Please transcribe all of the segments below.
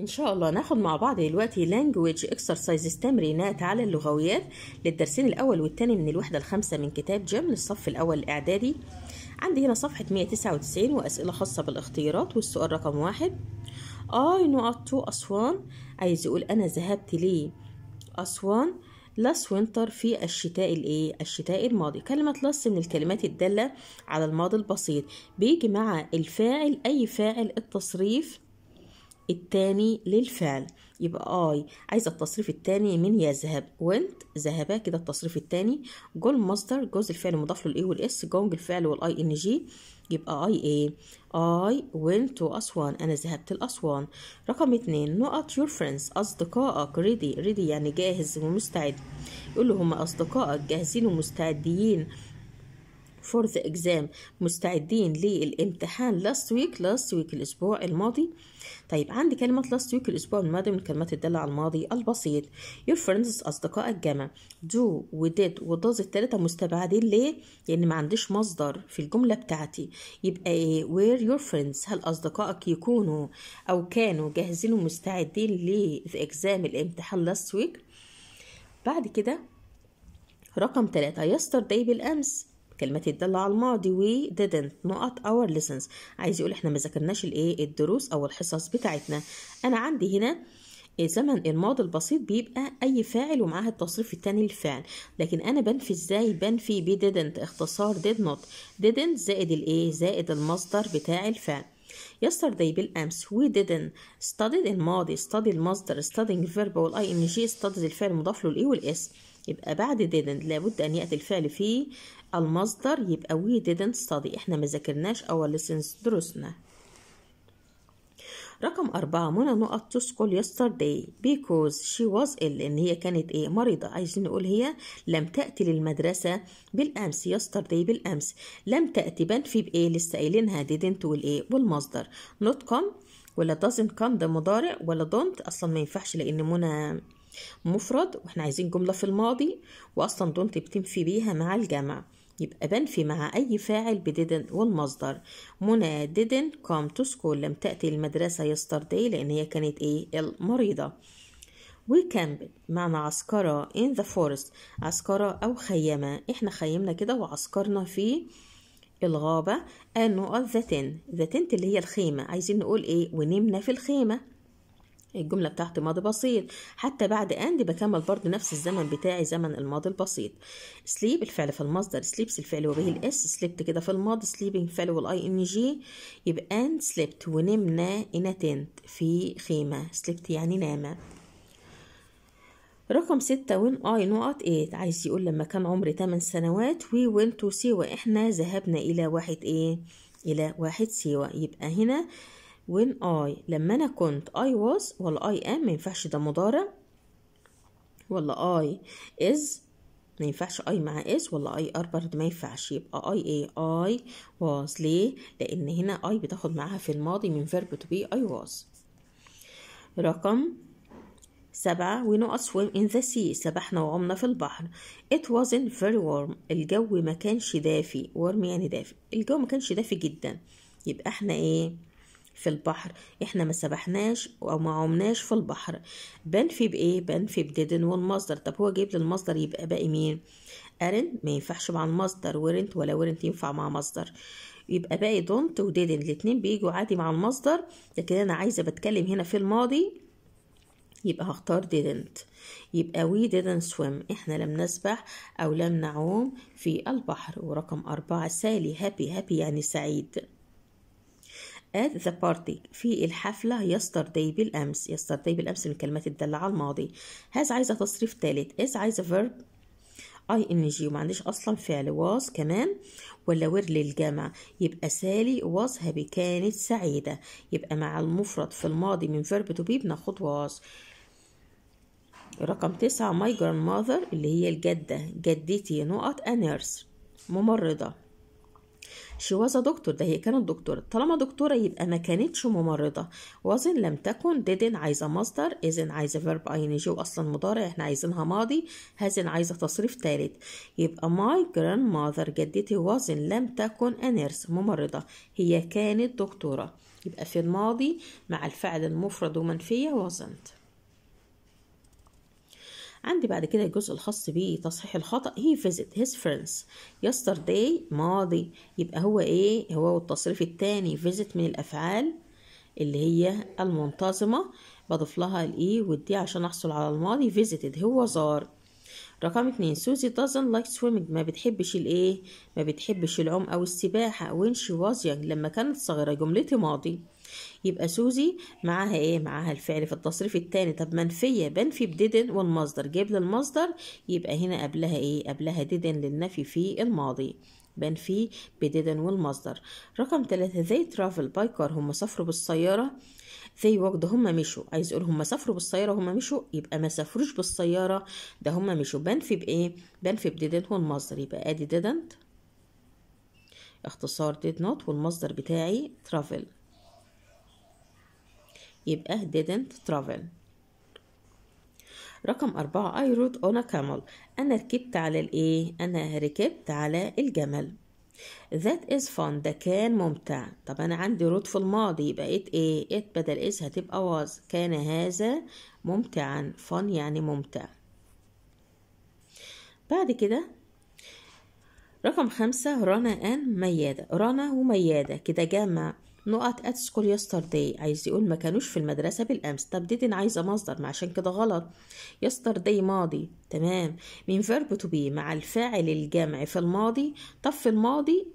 إن شاء الله ناخد مع بعض دلوقتي language exercises تمرينات على اللغويات للدرسين الأول والتاني من الوحدة الخامسة من كتاب جيم للصف الأول الإعدادي عندي هنا صفحة 199 وأسئلة خاصة بالاختيارات والسؤال رقم واحد I نقط to أسوان عايز يقول أنا ذهبت لي أسوان لاس وينتر في الشتاء الايه الشتاء الماضي كلمة لاس من الكلمات الدالة على الماضي البسيط بيجي مع الفاعل أي فاعل التصريف التاني للفعل يبقى اي عايزه التصريف التاني من يذهب went ذهب كده التصريف التاني جول مصدر جزء الفعل مضاف له الايه والاس جونج الفعل والاي ان جي يبقى اي ايه I went to أسوان أنا ذهبت لأسوان رقم اتنين نقط يور فريندز أصدقائك ريدي ريدي يعني جاهز ومستعد يقول له هم أصدقائك جاهزين ومستعدين for the exam مستعدين للامتحان last week last week الأسبوع الماضي طيب عندي كلمة last week الأسبوع الماضي من الكلمات الدالة على الماضي البسيط your friends أصدقاء الجامعة do و did و does مستبعدين ليه؟ لأن يعني ما عنديش مصدر في الجملة بتاعتي يبقى إيه were your friends هل أصدقائك يكونوا أو كانوا جاهزين ومستعدين لإكزام الامتحان last week؟ بعد كده رقم ثلاثة يستر داي بالأمس كلمة تدل على الماضي و didn't نقط our lessons عايز يقول احنا ما ذاكرناش الايه الدروس او الحصص بتاعتنا انا عندي هنا زمن الماضي البسيط بيبقى اي فاعل ومعاه التصريف الثاني للفعل لكن انا بنفي ازاي بنفي ب didn't اختصار did not didn't زائد الايه زائد المصدر بتاع الفعل yesterday بالامس we didn't studied الماضي study المصدر studying verb والاي ان جي studied الفعل مضاف له الاي والاس يبقى بعد didn't لابد ان ياتي الفعل فيه المصدر يبقى we didn't study احنا ما ذاكرناش our lessons دروسنا رقم أربعة منى نقط تسقل school yesterday because she was ill إن هي كانت إيه مريضة عايزين نقول هي لم تأتي للمدرسة بالأمس yesterday بالأمس لم تأتي بان في بإيه لسه قايلينها didn't والإيه والمصدر not come ولا doesn't come ده مضارع ولا don't أصلا ما ينفعش لأن منى مفرد واحنا عايزين جملة في الماضي وأصلا don't بتنفي بيها مع الجمع يبقى بنفي مع أي فاعل بديدن والمصدر منى didn't come to school لم تأتي المدرسة yesterday لأن هي كانت إيه المريضة وكامب معنى عسكرة in the forest عسكرة أو خيمة إحنا خيمنا كده وعسكرنا في الغابة قالوا the tent the tent اللي هي الخيمة عايزين نقول إيه ونمنا في الخيمة الجملة بتاعتي ماضي بسيط حتى بعد اند بكمل برضو نفس الزمن بتاعي زمن الماضي البسيط سليب الفعل في المصدر سليبس الفعل وبه الاس سليبت كده في الماضي سليبنج فعل والاي ان جي يبقى اند سليبت ونمنا ان تنت في خيمة سليبت يعني نامة رقم ستة وين اي نقط ايت عايز يقول لما كان عمري 8 سنوات وي وين تو سيوة احنا ذهبنا الى واحد ايه الى واحد سيوة يبقى هنا when I لما أنا كنت I was ولا I am ما ينفعش ده مضارع ولا I is ما ينفعش I مع is ولا I are برضه ما ينفعش يبقى I A I was ليه لان هنا I بتاخد معاها في الماضي من verb to be I was رقم سبعة we know swim in the sea سبحنا وعمنا في البحر it wasn't very warm الجو ما كانش دافي warm يعني دافي الجو ما كانش دافي جدا يبقى احنا ايه في البحر احنا ما سبحناش او ما عمناش في البحر بنفي بايه بنفي بديدن والمصدر طب هو جايب للمصدر يبقى باقي مين ارن ما ينفعش مع المصدر ورنت ولا ورنت ينفع مع مصدر يبقى باقي دونت وديدن الاتنين بيجوا عادي مع المصدر لكن انا عايزه بتكلم هنا في الماضي يبقى هختار didn't يبقى we didn't swim احنا لم نسبح او لم نعوم في البحر ورقم أربعة سالي happy happy يعني سعيد at the party في الحفلة yesterday بالأمس yesterday بالأمس من الكلمات الدالة على الماضي has عايزة تصريف تالت is عايزة verb اي ان جي وما عنديش اصلا فعل was كمان ولا وير للجمع يبقى سالي was هابي كانت سعيده يبقى مع المفرد في الماضي من verb to be بناخد was رقم تسعة my grandmother اللي هي الجدة جدتي نقط a nurse ممرضة شي واز دكتور ده هي كانت دكتورة طالما دكتورة يبقى ما كانتش ممرضة وازن لم تكن ديدن عايزة مصدر إذن عايزة فيرب اي وأصلا مضارع احنا عايزينها ماضي هازن عايزة تصريف تالت يبقى ماي جراند ماذر جدتي وازن لم تكن أنيرس ممرضة هي كانت دكتورة يبقى في الماضي مع الفعل المفرد ومنفية وازنت عندي بعد كده الجزء الخاص بتصحيح الخطأ هي فيزيت هيز فريندز يسترداي ماضي يبقى هو ايه هو التصريف التاني فيزيت من الافعال اللي هي المنتظمة بضيف لها الاي e والدي عشان احصل على الماضي فيزيتد هو زار رقم اتنين سوزي doesn't لايك like swimming ما بتحبش الايه ما بتحبش العوم او السباحة when she was young لما كانت صغيرة جملتي ماضي يبقى سوزي معاها ايه معاها الفعل في التصريف الثاني طب منفيه بنفي بديدن والمصدر جيب لي المصدر يبقى هنا قبلها ايه قبلها ديدن للنفي في الماضي بنفي بديدن والمصدر رقم ثلاثة they travel by car هم سافروا بالسيارة they walked هم مشوا عايز اقول هم سافروا بالسيارة هم مشوا يبقى ما سافروش بالسيارة ده هم مشوا بنفي بايه بنفي بديدن والمصدر يبقى ادي didn't اختصار did not والمصدر بتاعي travel يبقى didn't travel رقم أربعة I rode on a camel أنا ركبت على الإيه؟ أنا ركبت على الجمل That is fun ده كان ممتع طب أنا عندي رود في الماضي يبقى it إيه؟ it بدل is هتبقى was كان هذا ممتعا fun يعني ممتع بعد كده رقم خمسة رنا أن ميادة رنا وميادة كده جمع نقط at school yesterday عايز يقول ما كانوش في المدرسة بالأمس طب didn't عايزة مصدر ما عشان كده غلط yesterday ماضي تمام من verb to be مع الفاعل الجمع في الماضي طب في الماضي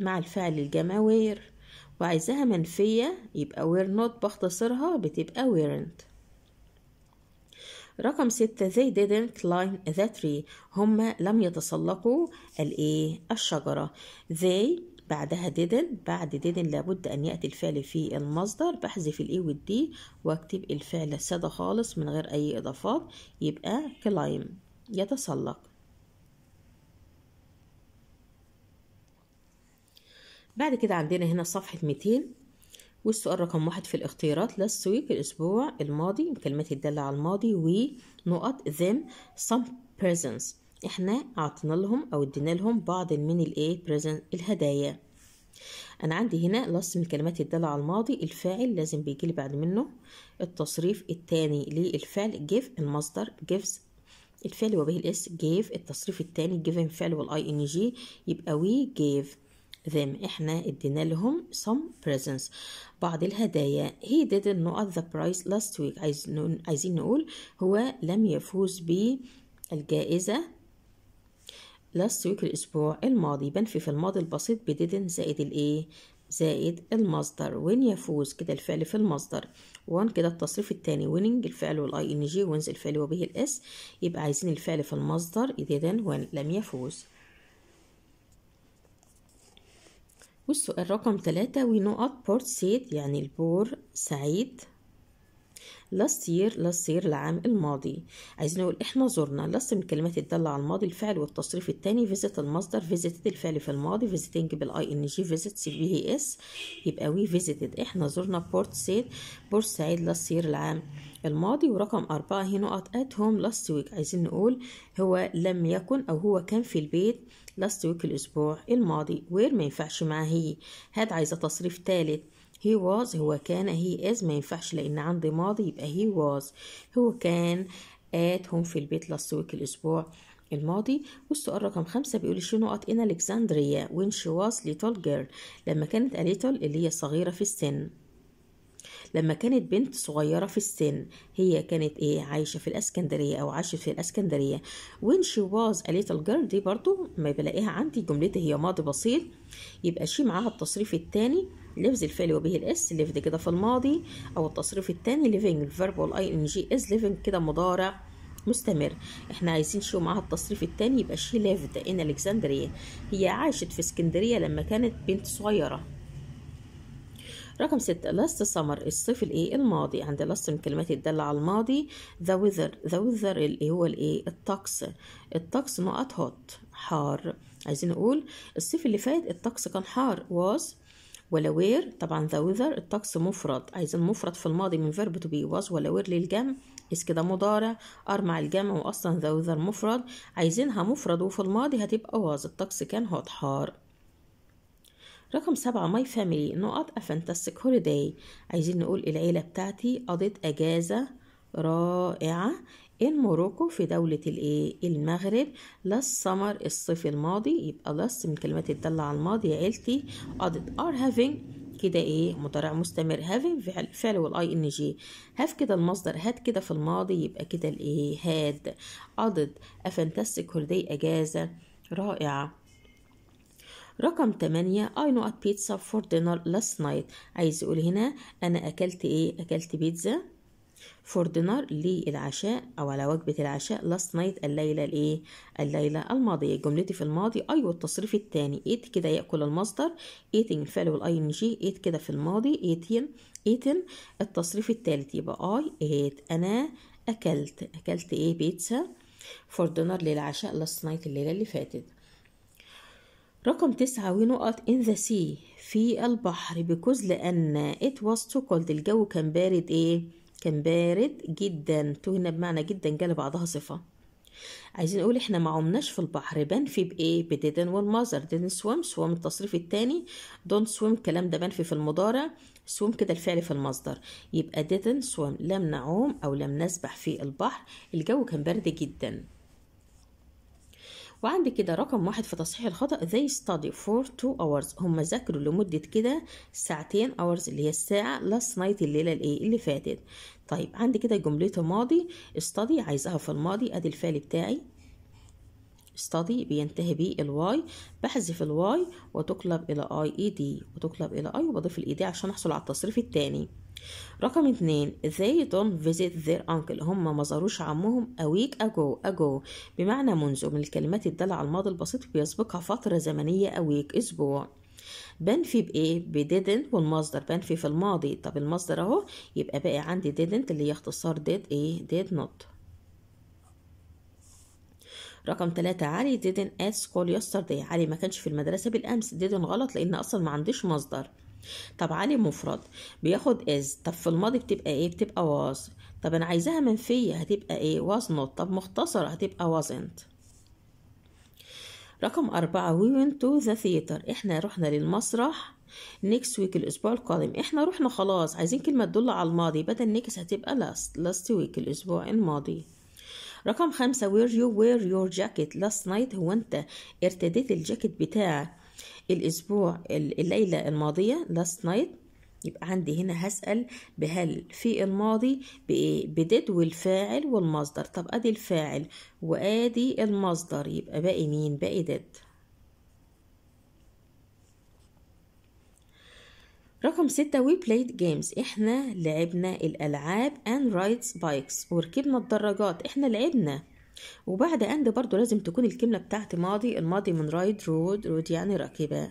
مع الفعل الجمع وير وعايزاها منفية يبقى were not بختصرها بتبقى weren't رقم ستة they didn't climb the tree هم لم يتسلقوا الايه الشجرة they بعدها didn't بعد didn't لابد أن يأتي الفعل في المصدر بحذف الاي والدي واكتب الفعل السادة خالص من غير أي إضافات يبقى climb يتسلق بعد كده عندنا هنا صفحة 200 والسؤال رقم واحد في الاختيارات last week الأسبوع الماضي الكلمات الدالة على الماضي ونقط them some presence احنا اعطينا لهم او ادينا لهم بعض من الايه present الهدايا انا عندي هنا لص من الكلمات الدالة على الماضي الفاعل لازم بيجي لي بعد منه التصريف الثاني للفعل جيف المصدر جيفز الفعل وبه الاس جيف التصريف الثاني جيفن فعل والاي ان جي يبقى وي جيف them احنا ادينا لهم some presents بعض الهدايا he didn't know the prize last week عايزين نقول هو لم يفوز بالجائزة last week الأسبوع الماضي بنفي في الماضي البسيط ب didn't زائد الإيه؟ زائد المصدر وين يفوز كده الفعل في المصدر وان كده التصريف التاني ويننج الفعل والاي ان جي وينز الفعل وبه الاس يبقى عايزين الفعل في المصدر إذن وان لم يفوز والسؤال رقم ثلاثة we know at port said يعني البور سعيد last year last year العام الماضي عايزين نقول احنا زرنا last من كلمات الداله على الماضي الفعل والتصريف الثاني visit المصدر visited الفعل في الماضي visiting بالاي ان جي visit سي بي اس يبقى وي visited احنا زرنا بورت سيد بورسعيد last year العام الماضي ورقم أربعة هنا نقط at home last week عايزين نقول هو لم يكن أو هو كان في البيت last week الأسبوع الماضي وير ما ينفعش معاه هي هاد عايزة تصريف تالت he was هو كان he is ما ينفعش لان عندي ماضي يبقى he was هو كان at home في البيت last week الاسبوع الماضي والسؤال رقم خمسة بيقول شو نقط إن ألكسندريا when she was little girl لما كانت a little اللي هي صغيرة في السن لما كانت بنت صغيرة في السن هي كانت إيه عايشة في الأسكندرية أو عاشت في الأسكندرية when she was a little girl دي برضو ما بلاقيها عندي جملتي هي ماضي بسيط يبقى شي معاها التصريف التاني لفظ الفعل وبه الاس لفظ كده في الماضي أو التصريف التاني living الفيرب والاي ان جي is living كده مضارع مستمر احنا عايزين شو معاها التصريف التاني يبقى شي ليفد ان الكسندريه هي عاشت في اسكندريه لما كانت بنت صغيره رقم ستة last summer الصيف الايه الماضي عند last من كلمات الدالة على الماضي the weather the weather اللي هو الايه الطقس الطقس نقط hot حار عايزين نقول الصيف اللي فات الطقس كان حار was ولا وير طبعا ذا weather الطقس مفرد عايزين مفرد في الماضي من فيرب تو بي واز ولا وير للجمع اس كده مضارع ار مع الجمع واصلا ذا weather مفرد عايزينها مفرد وفي الماضي هتبقى واز الطقس كان هوت حار رقم سبعة ماي فاميلي نقط افانتاستيك هوليداي عايزين نقول العيلة بتاعتي قضت اجازة رائعة الموروكو في دولة الايه المغرب لاست سمر الصيف الماضي يبقى لاست من كلمات الدالة على الماضي عيلتي قضت ار هافينج كده ايه مضارع مستمر هافينج فعل, فعل والاي ان جي هاف كده المصدر هاد كده في الماضي يبقى كده الايه هاد قضت افانتاستيك هوليداي اجازة رائعة رقم 8 I know at pizza for dinner last night عايز يقول هنا أنا أكلت إيه أكلت بيتزا for dinner للعشاء او على وجبه العشاء last night الليله الايه الليله الماضيه جملتي في الماضي اي والتصريف الثاني ايت كده ياكل المصدر ايتنج فعل والاي ان جي ايت كده في الماضي ايتين ايتن التصريف الثالث يبقى اي ايت انا اكلت اكلت ايه بيتزا for dinner للعشاء last night الليله اللي فاتت رقم تسعة ونقط in the sea في البحر بكوز لأن it was too cold الجو كان بارد إيه؟ كان بارد جدا تو هنا بمعنى جدا جاله بعضها صفة عايزين نقول احنا ما عمناش في البحر بنفي بايه بديدن mother didn't swim swim التصريف التاني don't swim الكلام ده بنفي في المضارع swim كده الفعل في المصدر يبقى didn't swim لم نعوم او لم نسبح في البحر الجو كان برد جدا وعندي كده رقم واحد في تصحيح الخطأ they study for two hours هم ذاكروا لمدة كده ساعتين hours اللي هي الساعة last night الليلة الايه اللي فاتت طيب عندي كده جملة ماضي study عايزاها في الماضي ادي الفعل بتاعي study بينتهي بيه الواي بحذف الواي وتقلب الى اي اي e دي وتقلب الى اي وبضيف الاي دي e عشان احصل على التصريف التاني رقم اتنين they don't visit their uncle هم ما زاروش عمهم a week ago ago بمعنى منذ من الكلمات الدالة على الماضي البسيط بيسبقها فترة زمنية a week أسبوع بنفي بإيه؟ بديدنت والمصدر بنفي في الماضي طب المصدر أهو يبقى باقي عندي didn't اللي هي اختصار did إيه؟ did not رقم ثلاثة علي didn't at school yesterday علي ما كانش في المدرسة بالأمس didn't غلط لأن أصلا ما عنديش مصدر طب علي مفرد بياخد از طب في الماضي بتبقى ايه بتبقى واز طب انا عايزاها منفيه هتبقى ايه واز نوت طب مختصره هتبقى وازنت رقم أربعة we went to the theater احنا رحنا للمسرح next week الأسبوع القادم احنا رحنا خلاص عايزين كلمة تدل على الماضي بدل next هتبقى last last week الأسبوع الماضي رقم خمسة where you wear your jacket last night هو انت ارتديت الجاكيت بتاعك الأسبوع الليلة الماضية last night يبقى عندي هنا هسأل بهل في الماضي بإيه بدد والفاعل والمصدر طب أدي الفاعل وأدي المصدر يبقى باقي مين باقي دد رقم ستة we played games احنا لعبنا الألعاب and rides bikes وركبنا الدراجات احنا لعبنا وبعد اند برضو لازم تكون الكلمة بتاعت ماضي الماضي من رايد رود رود يعني راكبة